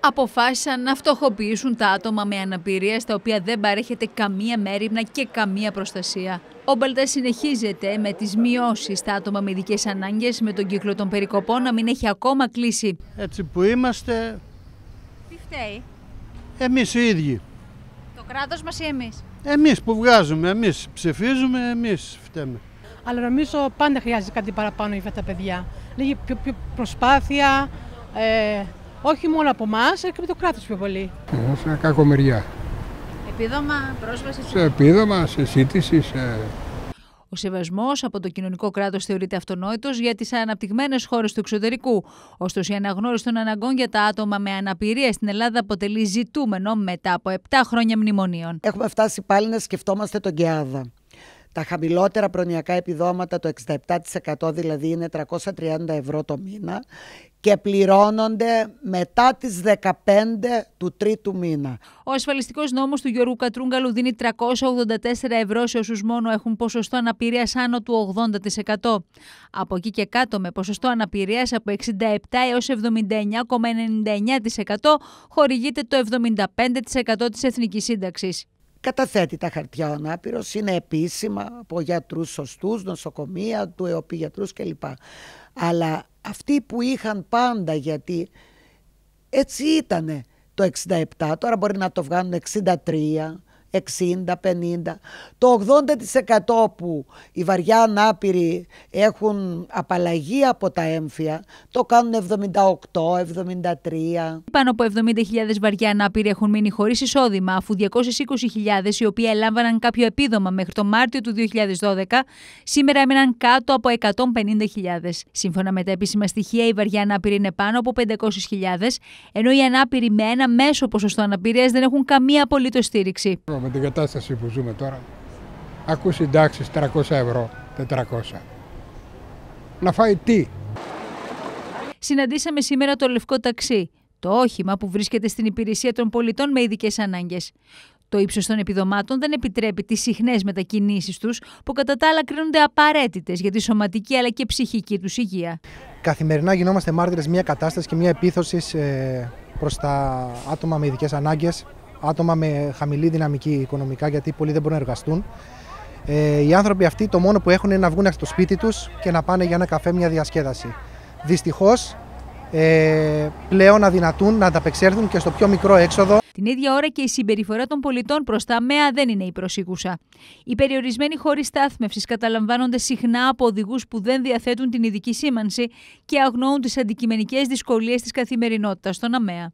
αποφάσισαν να φτωχοποιήσουν τα άτομα με αναπηρία στα οποία δεν παρέχεται καμία μέρημνα και καμία προστασία. Ο Μπαλτάς συνεχίζεται με τις μειώσεις στα άτομα με ειδικές ανάγκες, με τον κύκλο των περικοπών να μην έχει ακόμα κλείσει. Έτσι που είμαστε. Τι φταίει, Εμείς οι ίδιοι. Το κράτος μας ή εμείς. Εμείς που βγάζουμε, εμείς ψηφίζουμε, εμείς φταίμε. Αλλά νομίζω πάντα χρειάζεται κάτι παραπάνω για αυτά τα παιδιά. Λίγη πιο, πιο προσπάθεια, ε, όχι μόνο από εμάς, αλλά και από το κράτος πιο πολύ. σε κακομεριά. Επίδομα, πρόσβαση. Σε επίδομα, σε σύντηση, Ο σεβασμός από το κοινωνικό κράτος θεωρείται αυτονόητος για τις αναπτυγμένες χώρες του εξωτερικού. Ωστόσο, η αναγνώριση των αναγκών για τα άτομα με αναπηρία στην Ελλάδα αποτελεί ζητούμενο μετά από 7 χρόνια μνημονίων. Έχουμε φτάσει πάλι να σκεφτόμαστε τον Κεάδα. Τα χαμηλότερα προνοιακά επιδόματα, το 67% δηλαδή είναι 330 ευρώ το μήνα και πληρώνονται μετά τις 15 του τρίτου μήνα. Ο ασφαλιστικός νόμος του Γιώργου Κατρούγκαλου δίνει 384 ευρώ σε όσους μόνο έχουν ποσοστό αναπηρίας άνω του 80%. Από εκεί και κάτω με ποσοστό αναπηρίας από 67 έως 79,99% χορηγείται το 75% της εθνικής σύνταξης. Καταθέτει τα χαρτιά ο ανάπηρος, είναι επίσημα από γιατρούς σωστούς, νοσοκομεία, του ΕΟΠΗ γιατρούς κλπ. Αλλά αυτοί που είχαν πάντα γιατί έτσι ήτανε το 67, τώρα μπορεί να το βγάλουν 63, 60, 50. Το 80% που οι βαριά ανάπηροι έχουν απαλλαγή από τα έμφυα, το κάνουν 78, 73. Πάνω από 70.000 βαριά ανάπηροι έχουν μείνει χωρίς εισόδημα, αφού 220.000 οι οποίοι έλαβαν κάποιο επίδομα μέχρι το Μάρτιο του 2012, σήμερα έμειναν κάτω από 150.000. Σύμφωνα με τα επίσημα στοιχεία, οι βαριά ανάπηροι είναι πάνω από 500.000, ενώ οι ανάπηροι με ένα μέσο ποσοστό αναπηρίας δεν έχουν καμία απολύτως στήριξη με την κατάσταση που ζούμε τώρα. Ακούς συντάξεις, 300 ευρώ, 400. Να φάει τι. Συναντήσαμε σήμερα το λευκό ταξί, το όχημα που βρίσκεται στην υπηρεσία των πολιτών με ειδικές ανάγκες. Το ύψος των επιδομάτων δεν επιτρέπει τις συχνές μετακινήσεις τους που κατά τα άλλα κρίνονται απαραίτητες για τη σωματική αλλά και ψυχική τους υγεία. Καθημερινά γινόμαστε μάρτυρες μια κατάσταση και μια επίθωση ε, προς τα άτομα με ειδικές ανάγκες άτομα με χαμηλή δυναμική οικονομικά γιατί πολλοί δεν μπορούν να εργαστούν. Ε, οι άνθρωποι αυτοί το μόνο που έχουν είναι να βγουν από το σπίτι τους και να πάνε για ένα καφέ, μια διασκέδαση. Δυστυχώς ε, πλέον αδυνατούν να ανταπεξέλθουν και στο πιο μικρό έξοδο. Την ίδια ώρα και η συμπεριφορά των πολιτών προς τα ΜΕΑ δεν είναι η προσήκουσα. Οι περιορισμένοι χώροι στάθμευσης καταλαμβάνονται συχνά από οδηγούς που δεν διαθέτουν την ειδική σήμανση και αγνοούν τις αντικειμενικές δυσκολίες της καθημερινότητας των ΑΜΕΑ.